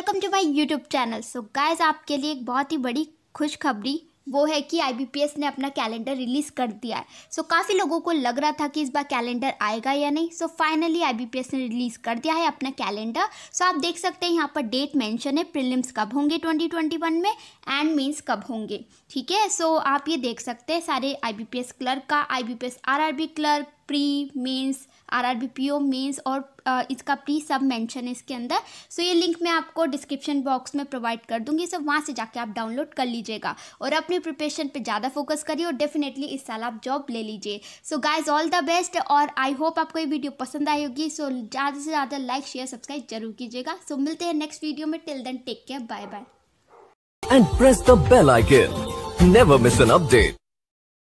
welcome to my YouTube channel so guys आपके लिए एक बहुत ही बड़ी खुशखबरी वो है कि आईबीपीएस ने अपना कैलेंडर रिलीज़ कर दिया है सो so, काफ़ी लोगों को लग रहा था कि इस बार कैलेंडर आएगा या नहीं सो फाइनली आईबीपीएस ने रिलीज़ कर दिया है अपना कैलेंडर सो so, आप देख सकते हैं यहाँ पर डेट मेंशन है प्रिलिम्स कब होंगे 2021 में एंड मीन्स कब होंगे ठीक है सो so, आप ये देख सकते हैं सारे एस क्लर्क का R B clerk pre mains RRB PO mains और इसका प्री सब मेंशन है इसके अंदर सो ये लिंक मैं आपको डिस्क्रिप्शन बॉक्स में प्रोवाइड कर दूंगी सब वहाँ से जाके आप डाउनलोड कर लीजिएगा और अपने प्रिपरेशन पे ज़्यादा फोकस करिए और डेफिनेटली इस साल आप जॉब ले लीजिए so guys all the best और आई होप आपको ये वीडियो पसंद आई होगी सो ज़्यादा से ज़्यादा लाइक शेयर सब्सक्राइब जरूर कीजिएगा सो so, मिलते हैं नेक्स्ट वीडियो में till then take care bye bye and press the bell icon never miss an update